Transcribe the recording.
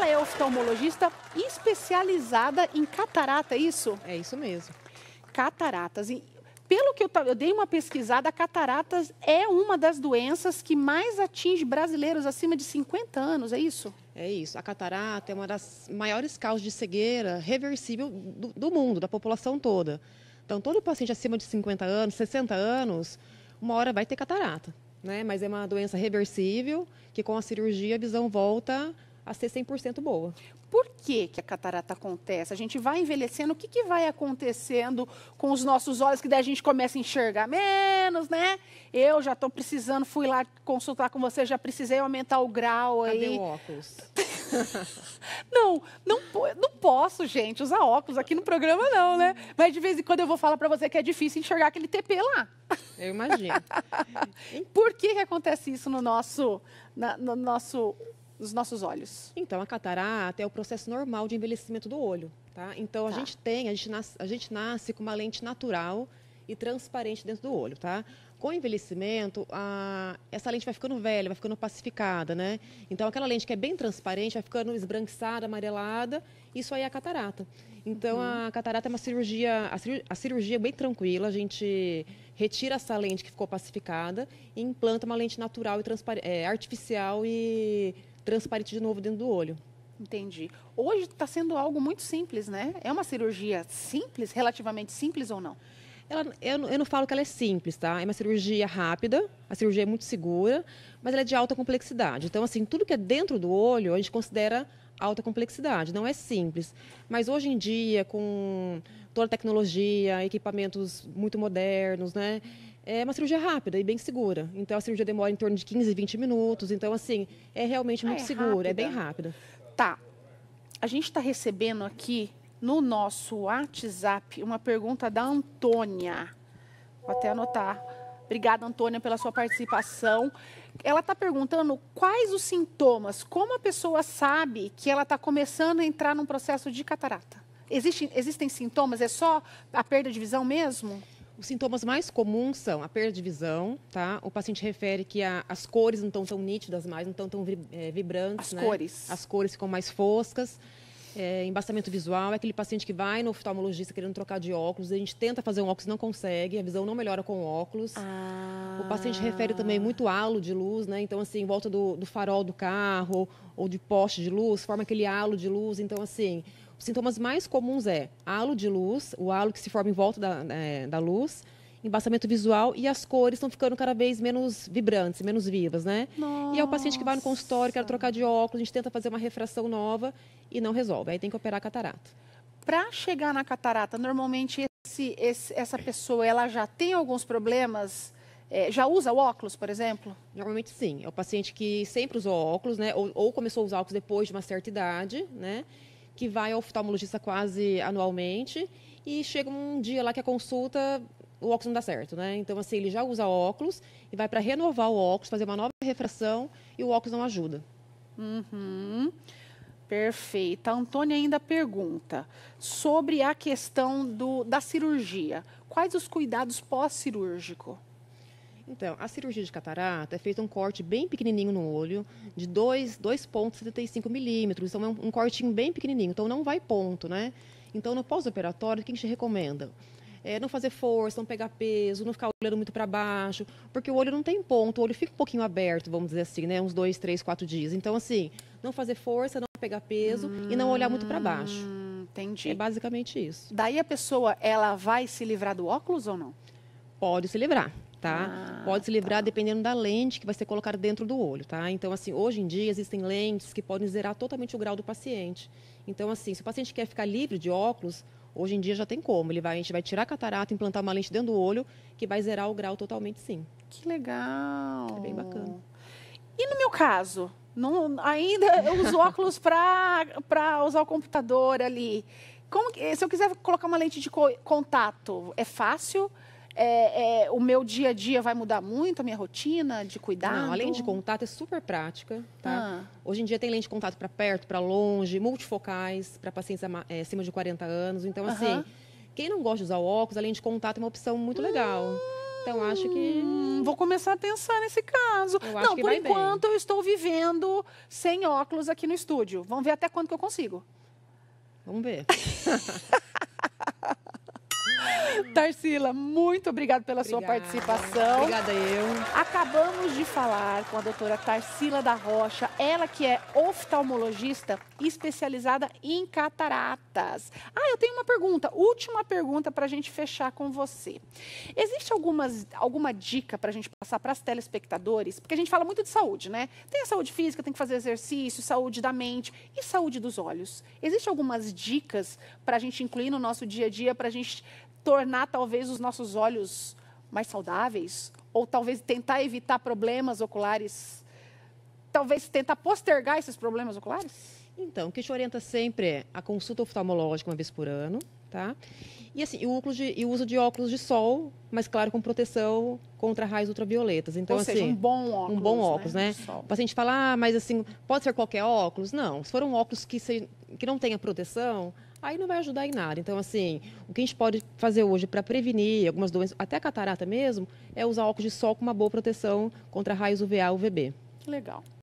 Ela é oftalmologista especializada em catarata, é isso? É isso mesmo. Cataratas. E pelo que eu, eu dei uma pesquisada, cataratas é uma das doenças que mais atinge brasileiros acima de 50 anos, é isso? É isso. A catarata é uma das maiores causas de cegueira reversível do, do mundo, da população toda. Então, todo paciente acima de 50 anos, 60 anos, uma hora vai ter catarata. Né? Mas é uma doença reversível que, com a cirurgia, a visão volta a ser 100% boa. Por que, que a catarata acontece? A gente vai envelhecendo, o que, que vai acontecendo com os nossos olhos, que daí a gente começa a enxergar menos, né? Eu já estou precisando, fui lá consultar com você, já precisei aumentar o grau Cadê aí. Cadê o óculos? não, não, não posso, gente, usar óculos aqui no programa não, né? Mas de vez em quando eu vou falar para você que é difícil enxergar aquele TP lá. Eu imagino. Por que, que acontece isso no nosso, na, no nosso dos nossos olhos? Então, a catarata é o processo normal de envelhecimento do olho, tá? Então, a tá. gente tem, a gente, nasce, a gente nasce com uma lente natural e transparente dentro do olho, tá? Com o envelhecimento, a, essa lente vai ficando velha, vai ficando pacificada, né? Então, aquela lente que é bem transparente vai ficando esbranquiçada, amarelada, isso aí é a catarata. Então, uhum. a catarata é uma cirurgia, a, cirurgia, a cirurgia é bem tranquila, a gente retira essa lente que ficou pacificada e implanta uma lente natural e é, artificial e transparente de novo dentro do olho. Entendi. Hoje está sendo algo muito simples, né? É uma cirurgia simples, relativamente simples ou não? Ela, eu, eu, não falo que ela é simples, tá? É uma cirurgia rápida, a cirurgia é muito segura, mas ela é de alta complexidade. Então, assim, tudo que é dentro do olho a gente considera alta complexidade, não é simples. Mas hoje em dia, com toda a tecnologia, equipamentos muito modernos, né? é uma cirurgia rápida e bem segura. Então a cirurgia demora em torno de 15, 20 minutos. Então, assim, é realmente ah, muito ah, é segura, rápida. é bem rápida. Tá. A gente está recebendo aqui no nosso WhatsApp uma pergunta da Antônia. Vou até anotar. Obrigada, Antônia, pela sua participação. Ela está perguntando quais os sintomas, como a pessoa sabe que ela está começando a entrar num processo de catarata? Existem, existem sintomas? É só a perda de visão mesmo? Os sintomas mais comuns são a perda de visão, tá? O paciente refere que a, as cores não estão tão nítidas mais, não estão tão eh, vibrantes, As né? cores. As cores ficam mais foscas. É, embaçamento visual é aquele paciente que vai no oftalmologista querendo trocar de óculos, a gente tenta fazer um óculos não consegue, a visão não melhora com óculos. Ah. O paciente refere também ah. muito halo de luz, né? Então, assim, em volta do, do farol do carro ou de poste de luz, forma aquele halo de luz. Então, assim, sintomas mais comuns é halo de luz, o halo que se forma em volta da, é, da luz, embaçamento visual e as cores estão ficando cada vez menos vibrantes, menos vivas, né? Nossa. E é o paciente que vai no consultório, quer trocar de óculos, a gente tenta fazer uma refração nova e não resolve. Aí tem que operar a catarata. Para chegar na catarata, normalmente esse, esse, essa pessoa ela já tem alguns problemas é, já usa óculos, por exemplo? Normalmente sim. É o paciente que sempre usou óculos, né? Ou, ou, começou a usar óculos depois de uma certa idade, né? que vai ao oftalmologista quase anualmente e chega um dia lá que a consulta o óculos não dá certo, né? Então, assim, ele já usa óculos e vai para renovar o óculos, fazer uma nova refração e o óculos não ajuda. Uhum. Perfeito. A Antônia ainda pergunta sobre a questão do, da cirurgia. Quais os cuidados pós-cirúrgico? Então, a cirurgia de catarata é feita um corte bem pequenininho no olho, de 2,75 milímetros. Então, é um, um cortinho bem pequenininho. Então, não vai ponto, né? Então, no pós-operatório, o que a gente recomenda? É, não fazer força, não pegar peso, não ficar olhando muito para baixo, porque o olho não tem ponto, o olho fica um pouquinho aberto, vamos dizer assim, né? Uns dois, três, quatro dias. Então, assim, não fazer força, não pegar peso hum, e não olhar muito para baixo. Hum, entendi. É basicamente isso. Daí a pessoa, ela vai se livrar do óculos ou não? Pode se livrar tá? Ah, pode se livrar tá. dependendo da lente que vai ser colocada dentro do olho, tá? Então, assim, hoje em dia existem lentes que podem zerar totalmente o grau do paciente. Então, assim, se o paciente quer ficar livre de óculos, hoje em dia já tem como. Ele vai, a gente vai tirar a catarata, implantar uma lente dentro do olho que vai zerar o grau totalmente, sim. Que legal! É bem bacana. E no meu caso? Não, ainda os óculos para usar o computador ali. Como, se eu quiser colocar uma lente de contato, é fácil? É, é, o meu dia a dia vai mudar muito, a minha rotina de cuidado? Não, a lente de contato é super prática, tá? Ah. Hoje em dia tem lente de contato para perto, para longe, multifocais, para pacientes é, acima de 40 anos. Então, uh-huh. assim, quem não gosta de usar óculos, a lente de contato é uma opção muito legal. Hum. Então acho que. Hum, vou começar a pensar nesse caso. não, por enquanto bem. eu estou vivendo sem óculos aqui no estúdio. Vamos ver até quando que eu consigo. Vamos ver. Tarsila, muito obrigado pela obrigada, sua participação. Obrigada eu. Acabamos de falar com a doutora Tarsila da Rocha, ela que é oftalmologista especializada em cataratas. Ah, eu tenho uma pergunta, última pergunta para a gente fechar com você. Existe algumas, alguma dica para a gente passar para as telespectadores? Porque a gente fala muito de saúde, né? Tem a saúde física, tem que fazer exercício, saúde da mente e saúde dos olhos. Existem algumas dicas para a gente incluir no nosso dia a dia, para a gente tornar talvez os nossos olhos mais saudáveis, ou talvez tentar evitar problemas oculares, talvez tentar postergar esses problemas oculares? Então, o que te orienta sempre é a consulta oftalmológica uma vez por ano, tá? E assim, o, de, e o uso de óculos de sol, mas claro, com proteção contra raios ultravioletas. Então, Ou assim, seja, um bom óculos. Um bom né, óculos, né? né? O paciente fala, ah, mas assim, pode ser qualquer óculos? Não. Se for um óculos que, se, que não tenha proteção, aí não vai ajudar em nada. Então, assim, o que a gente pode fazer hoje para prevenir algumas doenças, até catarata mesmo, é usar óculos de sol com uma boa proteção contra raios UVA e UVB. Legal.